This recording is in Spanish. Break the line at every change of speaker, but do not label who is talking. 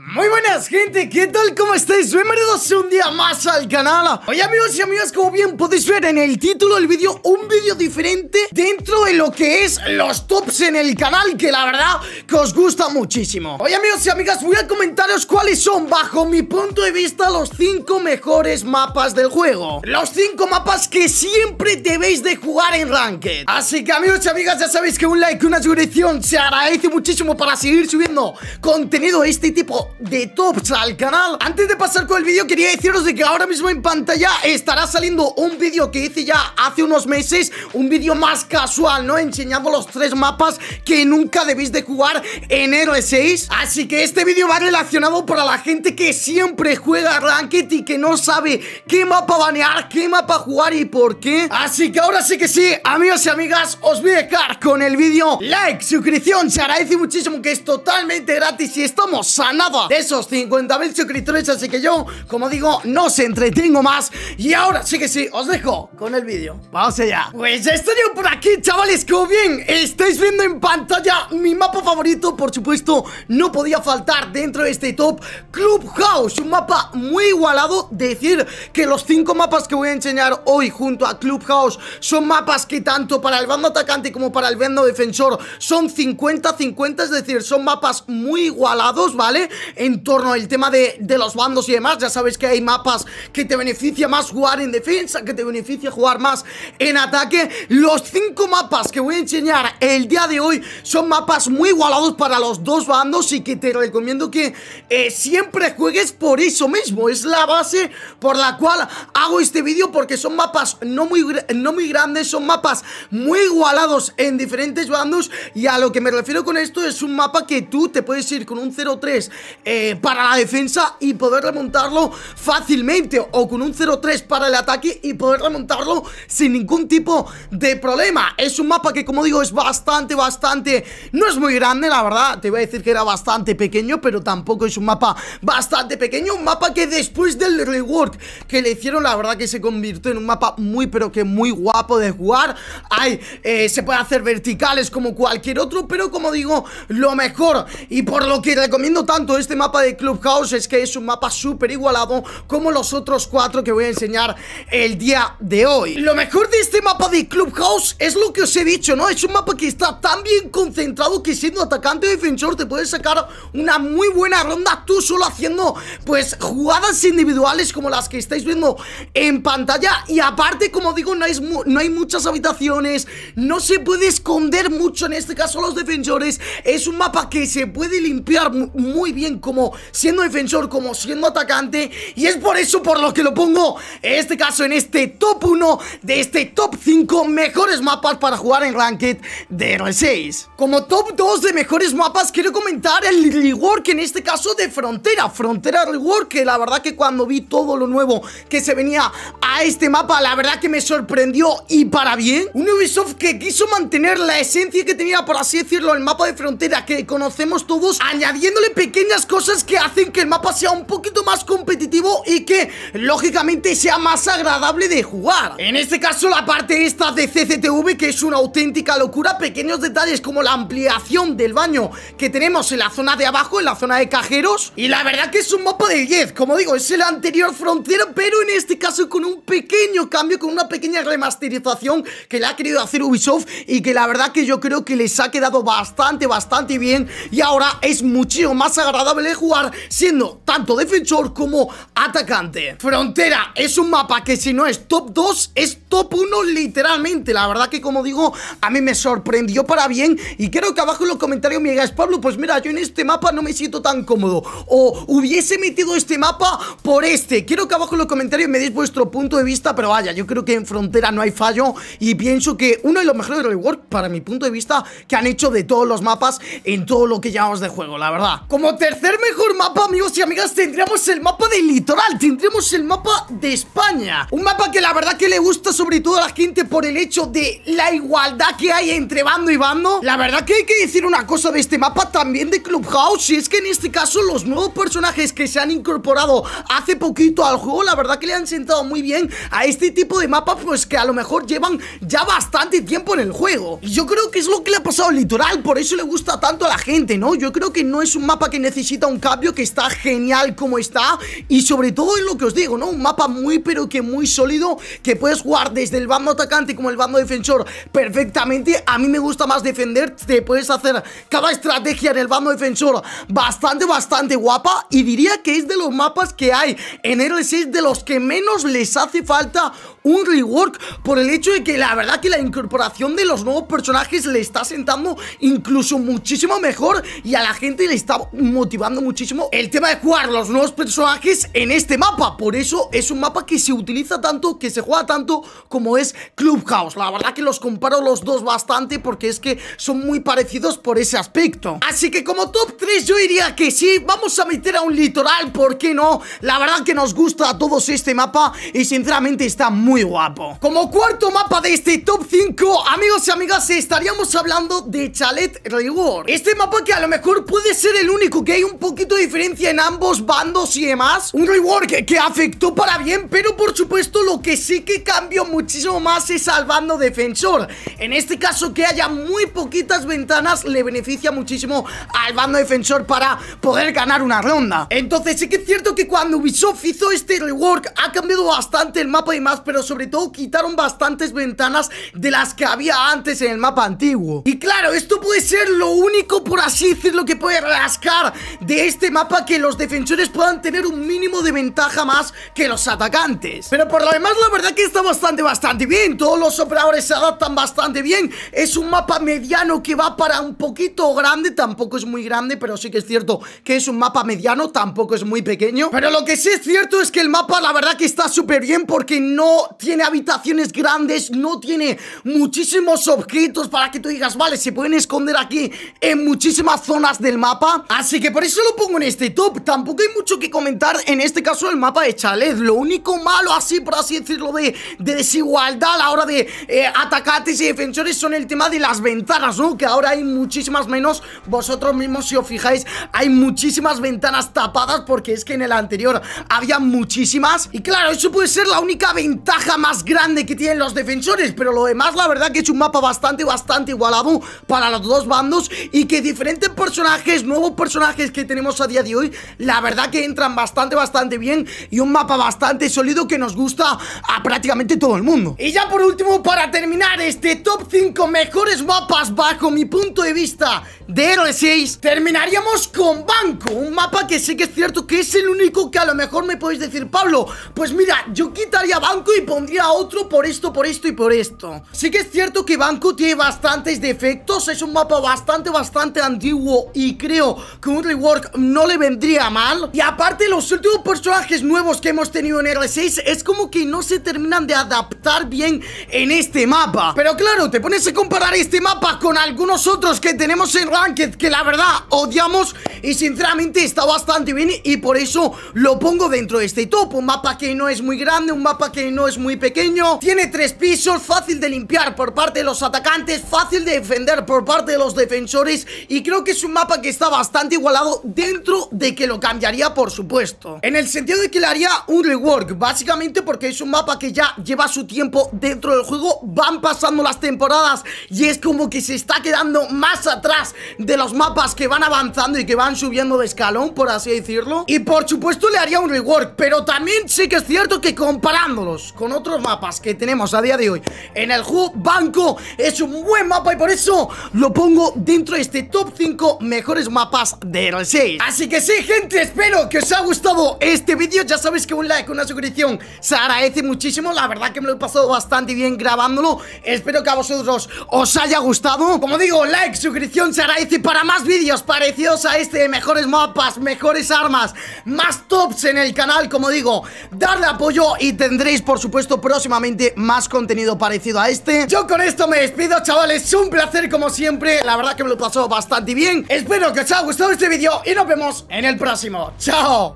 Muy buenas gente, ¿qué tal? ¿Cómo estáis? Bienvenidos un día más al canal Hoy, amigos y amigas, como bien podéis ver en el título del vídeo Un vídeo diferente dentro de lo que es los tops en el canal Que la verdad que os gusta muchísimo Hoy, amigos y amigas, voy a comentaros cuáles son bajo mi punto de vista Los 5 mejores mapas del juego Los 5 mapas que siempre debéis de jugar en Ranked Así que amigos y amigas, ya sabéis que un like, una suscripción Se agradece muchísimo para seguir subiendo contenido de este tipo de Tops al canal Antes de pasar con el vídeo quería deciros de que ahora mismo en pantalla estará saliendo un vídeo que hice ya hace unos meses Un vídeo más casual, ¿no? Enseñando los tres mapas que nunca debéis de jugar en r 6 Así que este vídeo va relacionado para la gente que siempre juega Ranked y que no sabe qué mapa banear, qué mapa jugar y por qué Así que ahora sí que sí, amigos y amigas, os voy a dejar con el vídeo Like, suscripción, se agradece muchísimo que es totalmente gratis y estamos sanados de esos 50.000 suscriptores. Así que yo, como digo, no se entretengo más. Y ahora sí que sí, os dejo con el vídeo. Vamos allá. Pues ya estoy por aquí, chavales. Como bien estáis viendo en pantalla, mi mapa favorito, por supuesto, no podía faltar dentro de este top Clubhouse. Un mapa muy igualado. Decir que los 5 mapas que voy a enseñar hoy junto a Clubhouse son mapas que tanto para el bando atacante como para el bando defensor son 50-50, es decir, son mapas muy igualados, ¿vale? en torno al tema de, los bandos y demás. Ya sabes que hay mapas que te beneficia más jugar en defensa, que te beneficia jugar más en ataque. Los cinco mapas que voy a enseñar el día de hoy son mapas muy igualados para los dos bandos y que te recomiendo que eh, siempre juegues por eso mismo. Es la base por la cual hago este vídeo porque son mapas no muy, no muy grandes, son mapas muy igualados en diferentes bandos y a lo que me refiero con esto es un mapa que tú te puedes ir con un 0-3 eh, para la defensa y poder remontarlo fácilmente o con un 0-3 para el ataque y poder remontarlo sin ningún tipo de problema. Es un mapa que como digo es bastante, bastante, no es muy grande la verdad, te voy a decir que era bastante pequeño, pero tampoco es un mapa bastante pequeño, un mapa que después del rework que le hicieron la verdad que se convirtió en un mapa muy pero que muy guapo de jugar. Hay, eh, se puede hacer verticales como cualquier otro, pero como digo, lo mejor y por lo que recomiendo tanto es este mapa de Clubhouse es que es un mapa súper igualado como los otros cuatro que voy a enseñar el día de hoy. Lo mejor de este mapa de Clubhouse es lo que os he dicho, ¿no? Es un mapa que está tan bien concentrado que siendo atacante o defensor te puedes sacar una muy buena ronda tú solo haciendo pues jugadas individuales como las que estáis viendo en pantalla y aparte como digo no, es no hay muchas habitaciones, no se puede esconder mucho en este caso los defensores, es un mapa que se puede limpiar muy bien como siendo defensor, como siendo atacante. Y es por eso por lo que lo pongo, en este caso, en este top 1 de este top 5 mejores mapas para jugar en Ranked de R6. Como top 2 de mejores mapas, quiero comentar el rework, en este caso de Frontera. Frontera rework, que la verdad que cuando vi todo lo nuevo que se venía a este mapa, la verdad que me sorprendió y para bien. Un Ubisoft que quiso mantener la esencia que tenía, por así decirlo, el mapa de Frontera que conocemos todos, añadiéndole pequeñas cosas que hacen que el mapa sea un poquito más competitivo y que, lógicamente, sea más agradable de jugar En este caso, la parte esta de CCTV, que es una auténtica locura Pequeños detalles como la ampliación del baño que tenemos en la zona de abajo, en la zona de cajeros Y la verdad que es un mapa de 10, como digo, es el anterior frontera, pero en este caso con un pequeño cambio, con una pequeña remasterización que le ha querido hacer Ubisoft y que la verdad que yo creo que les ha quedado bastante, bastante bien y ahora es muchísimo más agradable de jugar siendo tanto defensor como atacante. Frontera es un mapa que si no es top 2, es top 1 literalmente. La verdad que como digo, a mí me sorprendió para bien y creo que abajo en los comentarios me digáis, Pablo, pues mira, yo en este mapa no me siento tan cómodo. O hubiese metido este mapa por este. Quiero que abajo en los comentarios me deis vuestro punto de vista, pero vaya, yo creo que en Frontera no hay fallo y pienso que uno de los mejores de world, para mi punto de vista, que han hecho de todos los mapas en todo lo que Llamamos de juego, la verdad. Como te tercer mejor mapa, amigos y amigas, tendríamos el mapa del litoral tendríamos el mapa de España Un mapa que la verdad que le gusta sobre todo a la gente por el hecho de la igualdad que hay entre bando y bando La verdad que hay que decir una cosa de este mapa también de Clubhouse Y es que en este caso los nuevos personajes que se han incorporado hace poquito al juego La verdad que le han sentado muy bien a este tipo de mapas Pues que a lo mejor llevan ya bastante tiempo en el juego Y yo creo que es lo que le ha pasado al litoral Por eso le gusta tanto a la gente, ¿no? Yo creo que no es un mapa que necesite un cambio que está genial como está y sobre todo es lo que os digo, ¿no? Un mapa muy pero que muy sólido que puedes jugar desde el bando atacante como el bando defensor perfectamente. A mí me gusta más defender, te puedes hacer cada estrategia en el bando defensor bastante, bastante guapa y diría que es de los mapas que hay en R6 de los que menos les hace falta un rework por el hecho de que la verdad que la incorporación de los nuevos personajes le está sentando incluso muchísimo mejor y a la gente le está motivando muchísimo el tema de jugar los nuevos personajes en este mapa. Por eso es un mapa que se utiliza tanto, que se juega tanto como es Clubhouse. La verdad que los comparo los dos bastante porque es que son muy parecidos por ese aspecto. Así que como top 3 yo diría que sí, vamos a meter a un litoral, ¿por qué no? La verdad que nos gusta a todos este mapa y sinceramente está muy guapo. Como cuarto mapa de este top 5, amigos y amigas, estaríamos hablando de Chalet Rigor. Este mapa que a lo mejor puede ser el único que hay un poquito de diferencia en ambos bandos y demás Un rework que, que afectó para bien Pero por supuesto lo que sí que cambió muchísimo más es al bando defensor En este caso que haya muy poquitas ventanas Le beneficia muchísimo al bando defensor para poder ganar una ronda Entonces sí que es cierto que cuando Ubisoft hizo este rework Ha cambiado bastante el mapa y más Pero sobre todo quitaron bastantes ventanas de las que había antes en el mapa antiguo Y claro, esto puede ser lo único por así decirlo que puede rascar de este mapa que los defensores puedan tener un mínimo de ventaja más que los atacantes Pero por lo demás la verdad que está bastante, bastante bien Todos los operadores se adaptan bastante bien Es un mapa mediano que va para un poquito grande Tampoco es muy grande, pero sí que es cierto que es un mapa mediano Tampoco es muy pequeño Pero lo que sí es cierto es que el mapa la verdad que está súper bien Porque no tiene habitaciones grandes No tiene muchísimos objetos para que tú digas Vale, se pueden esconder aquí en muchísimas zonas del mapa Así que por eso lo pongo en este top. Tampoco hay mucho que comentar en este caso el mapa de Chalet. Lo único malo, así por así decirlo, de, desigualdad a la hora de eh, atacantes y defensores son el tema de las ventanas, ¿no? Que ahora hay muchísimas menos. Vosotros mismos, si os fijáis, hay muchísimas ventanas tapadas porque es que en el anterior había muchísimas. Y claro, eso puede ser la única ventaja más grande que tienen los defensores. Pero lo demás, la verdad que es un mapa bastante, bastante igualado para los dos bandos y que diferentes personajes, nuevos personajes que tenemos a día de hoy, la verdad que entran bastante, bastante bien y un mapa bastante sólido que nos gusta a prácticamente todo el mundo. Y ya por último, para terminar este top 5 mejores mapas bajo mi punto de vista de Héroe 6, terminaríamos con Banco, un mapa que sí que es cierto que es el único que a lo mejor me podéis decir, Pablo, pues mira, yo quitaría Banco y pondría otro por esto, por esto y por esto. Sí que es cierto que Banco tiene bastantes defectos, es un mapa bastante, bastante antiguo y creo que un no le vendría mal. Y aparte, los últimos personajes nuevos que hemos tenido en R6 es como que no se terminan de adaptar bien en este mapa. Pero claro, te pones a comparar este mapa con algunos otros que tenemos en Ranked que la verdad odiamos y sinceramente está bastante bien y por eso lo pongo dentro de este top. Un mapa que no es muy grande, un mapa que no es muy pequeño. Tiene tres pisos, fácil de limpiar por parte de los atacantes, fácil de defender por parte de los defensores y creo que es un mapa que está bastante igualado dentro de que lo cambiaría, por supuesto. En el sentido de que le haría un rework, básicamente porque es un mapa que ya lleva su tiempo dentro del juego, van pasando las temporadas y es como que se está quedando más atrás de los mapas que van avanzando y que van subiendo de escalón, por así decirlo. Y por supuesto le haría un rework, pero también sí que es cierto que comparándolos con otros mapas que tenemos a día de hoy en el juego Banco, es un buen mapa y por eso lo pongo dentro de este top 5 mejores mapas de Así que sí, gente, espero que os haya gustado este vídeo Ya sabéis que un like, una suscripción se agradece muchísimo La verdad que me lo he pasado bastante bien grabándolo Espero que a vosotros os haya gustado Como digo, like, suscripción se agradece para más vídeos parecidos a este Mejores mapas, mejores armas, más tops en el canal Como digo, darle apoyo y tendréis, por supuesto, próximamente más contenido parecido a este Yo con esto me despido, chavales, un placer como siempre La verdad que me lo he pasado bastante bien Espero que os haya gustado este vídeo y nos vemos en el próximo. ¡Chao!